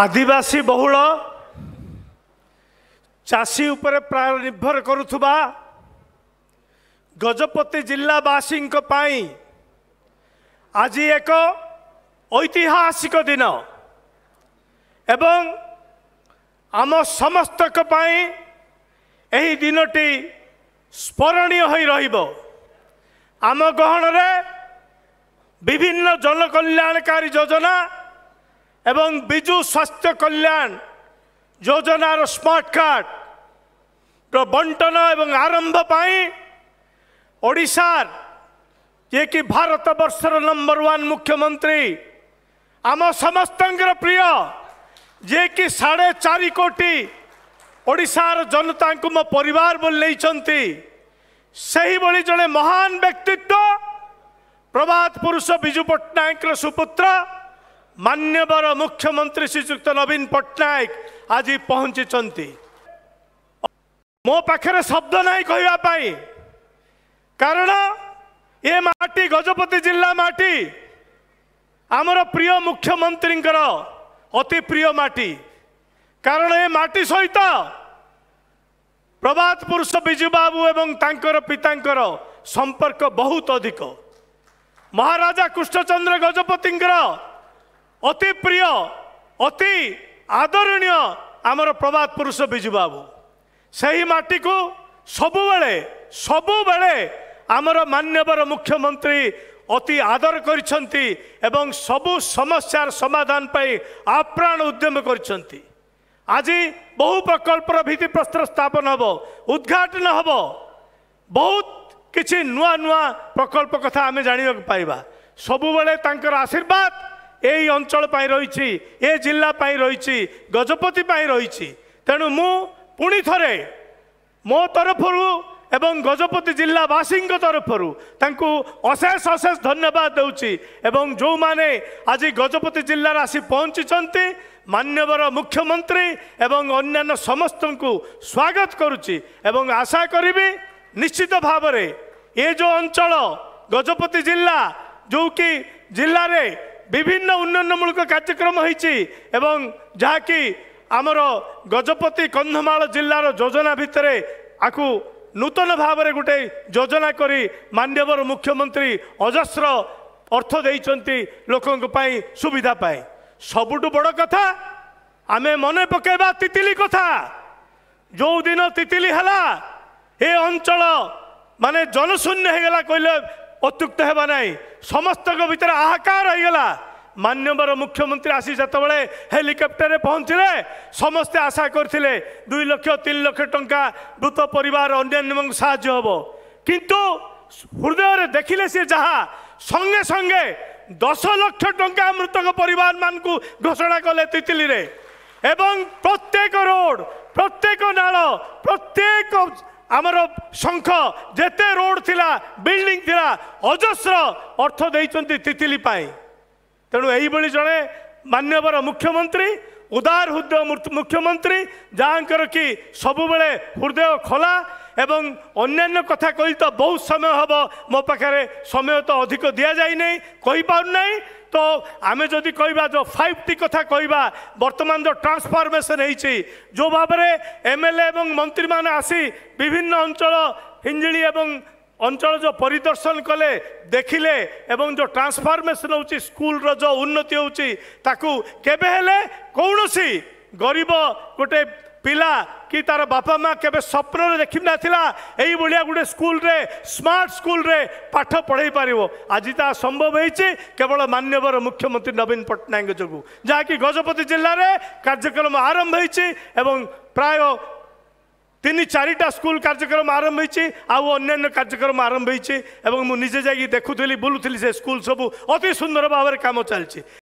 ଆଦିବାସୀ ବହୁଳ ଚାଷୀ ଉପରେ ପ୍ରାୟ ନିର୍ଭର କରୁଥିବା ଗଜପତି ଜିଲ୍ଲାବାସୀଙ୍କ ପାଇଁ ଆଜି ଏକ ଐତିହାସିକ ଦିନ ଏବଂ ଆମ ସମସ୍ତଙ୍କ ପାଇଁ ଏହି ଦିନଟି ସ୍ମରଣୀୟ ହୋଇ ରହିବ ଆମ ଗହଣରେ ବିଭିନ୍ନ ଜନକଲ୍ୟାଣକାରୀ ଯୋଜନା এবং বিজু স্বাস্থ্য কল্যাণ যোজনার স্মার্ট কার্ডର ବଣ୍ଟନ ଏବଂ ଆରମ୍ଭ ପାଇଁ ଓଡ଼ିଶାର ଯିଏକି ଭାରତ ବର୍ଷର ନମ୍ବର ୱାନ୍ ମୁଖ୍ୟମନ୍ତ୍ରୀ ଆମ ସମସ୍ତଙ୍କର ପ୍ରିୟ ଯିଏକି ସାଢ଼େ ଚାରି କୋଟି ଓଡ଼ିଶାର ଜନତାଙ୍କୁ ମୋ ପରିବାର ବୋଲି ନେଇଛନ୍ତି ସେହିଭଳି ଜଣେ ମହାନ ବ୍ୟକ୍ତିତ୍ୱ ପ୍ରଭାତ ପୁରୁଷ ବିଜୁ ପଟ୍ଟନାୟକର ସୁପୁତ୍ର ମାନ୍ୟବର ମୁଖ୍ୟମନ୍ତ୍ରୀ ଶ୍ରୀଯୁକ୍ତ ନବୀନ ପଟ୍ଟନାୟକ ଆଜି ପହଞ୍ଚିଛନ୍ତି ମୋ ପାଖରେ ଶବ୍ଦ ନାହିଁ କହିବା ପାଇଁ କାରଣ ଏ ମାଟି ଗଜପତି ଜିଲ୍ଲା ମାଟି ଆମର ପ୍ରିୟ ମୁଖ୍ୟମନ୍ତ୍ରୀଙ୍କର ଅତି ପ୍ରିୟ ମାଟି କାରଣ ଏ ମାଟି ସହିତ ପ୍ରଭାତ ପୁରୁଷ ବିଜୁ ବାବୁ ଏବଂ ତାଙ୍କର ପିତାଙ୍କର ସମ୍ପର୍କ ବହୁତ ଅଧିକ ମହାରାଜା କୃଷ୍ଣଚନ୍ଦ୍ର ଗଜପତିଙ୍କର ଅତି ପ୍ରିୟ ଅତି ଆଦରଣୀୟ ଆମର ପ୍ରଭାତ ପୁରୁଷ ବିଜୁ ବାବୁ ସେହି ମାଟିକୁ ସବୁବେଳେ ସବୁବେଳେ ଆମର ମାନ୍ୟବର ମୁଖ୍ୟମନ୍ତ୍ରୀ ଅତି ଆଦର କରିଛନ୍ତି ଏବଂ ସବୁ ସମସ୍ୟାର ସମାଧାନ ପାଇଁ ଆପ୍ରାଣ ଉଦ୍ୟମ କରିଛନ୍ତି ଆଜି ବହୁ ପ୍ରକଳ୍ପର ଭିତ୍ତିପ୍ରସ୍ତର ସ୍ଥାପନ ହେବ ଉଦ୍ଘାଟନ ହେବ ବହୁତ କିଛି ନୂଆ ନୂଆ ପ୍ରକଳ୍ପ କଥା ଆମେ ଜାଣିବାକୁ ପାଇବା ସବୁବେଳେ ତାଙ୍କର ଆଶୀର୍ବାଦ ଏଇ ଅଞ୍ଚଳ ପାଇଁ ରହିଛି ଏ ଜିଲ୍ଲା ପାଇଁ ରହିଛି ଗଜପତି ପାଇଁ ରହିଛି ତେଣୁ ମୁଁ ପୁଣି ଥରେ ମୋ ତରଫରୁ ଏବଂ ଗଜପତି ଜିଲ୍ଲାବାସୀଙ୍କ ତରଫରୁ ତାଙ୍କୁ ଅଶେଷ ଅଶେଷ ଧନ୍ୟବାଦ ଦେଉଛି ଏବଂ ଯେଉଁମାନେ ଆଜି ଗଜପତି ଜିଲ୍ଲାରେ ଆସି ପହଞ୍ଚିଛନ୍ତି ମାନ୍ୟବର ମୁଖ୍ୟମନ୍ତ୍ରୀ ଏବଂ ଅନ୍ୟାନ୍ୟ ସମସ୍ତଙ୍କୁ ସ୍ୱାଗତ କରୁଛି ଏବଂ ଆଶା କରିବି ନିଶ୍ଚିତ ଭାବରେ ଏ ଯେଉଁ ଅଞ୍ଚଳ ଗଜପତି ଜିଲ୍ଲା ଯେଉଁକି ଜିଲ୍ଲାରେ বিভিন্ন উন্নয়নমূলক কার্যক্রম হয়েছি এবং যাকি আমার গজপতি কন্ধমাল জেলার যোজনা ভিতরে আকু নূতন ভাবে গোটে যোজনা করে মান্যবর মুখ্যমন্ত্রী অজস্র অর্থ দিয়েছেন লোক সুবিধা পাই সবুঠু বড় কথা আমি মনে পকাইবা তিতিলি কথা যেদিন তিতিলি হল এ অঞ্চল মানে জনশূন্য হয়ে গেল কইলে ଅତ୍ୟୁକ୍ତ ହେବା ନାହିଁ ସମସ୍ତଙ୍କ ଭିତରେ ଆହାକାର ହୋଇଗଲା ମାନ୍ୟବର ମୁଖ୍ୟମନ୍ତ୍ରୀ ଆସି ଯେତେବେଳେ ହେଲିକପ୍ଟରରେ ପହଞ୍ଚିଲେ ସମସ୍ତେ ଆଶା କରିଥିଲେ ଦୁଇ ଲକ୍ଷ ତିନି ଲକ୍ଷ ଟଙ୍କା ମୃତ ପରିବାର ଅନ୍ୟାନ୍ୟମାନଙ୍କୁ ସାହାଯ୍ୟ ହେବ କିନ୍ତୁ ହୃଦୟରେ ଦେଖିଲେ ସେ ଯାହା ସଙ୍ଗେ ସଙ୍ଗେ ଦଶ ଲକ୍ଷ ଟଙ୍କା ମୃତକ ପରିବାରମାନଙ୍କୁ ଘୋଷଣା କଲେ ତିତିଲିରେ ଏବଂ ପ୍ରତ୍ୟେକ ରୋଡ଼ ପ୍ରତ୍ୟେକ ନାଳ ପ୍ରତ୍ୟେକ আমার শঙ্খ যেতে রোড লা বিল্ডিং লা অজস্র অর্থ দিয়েছেন তিতিলি পাই তেমন এইভাবে জনে মানবর মুখ্যমন্ত্রী উদার হৃদয় মুখ্যমন্ত্রী যাঙ্কর কি সবুলে হৃদয় খোলা এবং অন্যান্য কথা কই তো বহু সময় হব মো পাখে সময় তো অধিক দিয়া যাই নাই কইপার নাই তো ଆମେ ଯଦି କହିବା ଯେଉଁ ଫାଇଭ୍ ଟି କଥା କହିବା ବର୍ତ୍ତମାନ ଯେଉଁ ଟ୍ରାନ୍ସଫର୍ମେସନ୍ ହେଇଛି ଯେଉଁ ଭାବରେ ଏମ୍ ଏଲ୍ ଏ ଏବଂ ମନ୍ତ୍ରୀମାନେ ଆସି ବିଭିନ୍ନ ଅଞ୍ଚଳ ହିଞ୍ଜିଳି ଏବଂ ଅଞ୍ଚଳ ଯେଉଁ ପରିଦର୍ଶନ କଲେ ଦେଖିଲେ ଏବଂ ଯେଉଁ ଟ୍ରାନ୍ସଫର୍ମେସନ୍ ହେଉଛି ସ୍କୁଲର ଯେଉଁ ଉନ୍ନତି ହେଉଛି ତାକୁ କେବେ ହେଲେ କୌଣସି ଗରିବ ଗୋଟେ ପିଲା କି ତାର ବାପା ମା କେବେ ସ୍ୱପ୍ନରେ ଦେଖିନଥିଲା ଏଇଭଳିଆ ଗୋଟେ ସ୍କୁଲରେ ସ୍ମାର୍ଟ ସ୍କୁଲରେ ପାଠ ପଢ଼େଇ ପାରିବ ଆଜି ତାହା ସମ୍ଭବ ହେଇଛି କେବଳ ମାନ୍ୟବର ମୁଖ୍ୟମନ୍ତ୍ରୀ ନବୀନ ପଟ୍ଟନାୟକଙ୍କ ଯୋଗୁଁ ଯାହାକି ଗଜପତି ଜିଲ୍ଲାରେ କାର୍ଯ୍ୟକ୍ରମ ଆରମ୍ଭ ହେଇଛି ଏବଂ ପ୍ରାୟ ତିନି ଚାରିଟା ସ୍କୁଲ କାର୍ଯ୍ୟକ୍ରମ ଆରମ୍ଭ ହେଇଛି ଆଉ ଅନ୍ୟାନ୍ୟ କାର୍ଯ୍ୟକ୍ରମ ଆରମ୍ଭ ହେଇଛି ଏବଂ ମୁଁ ନିଜେ ଯାଇକି ଦେଖୁଥିଲି ବୁଲୁଥିଲି ସେ ସ୍କୁଲ ସବୁ ଅତି ସୁନ୍ଦର ଭାବରେ କାମ ଚାଲିଛି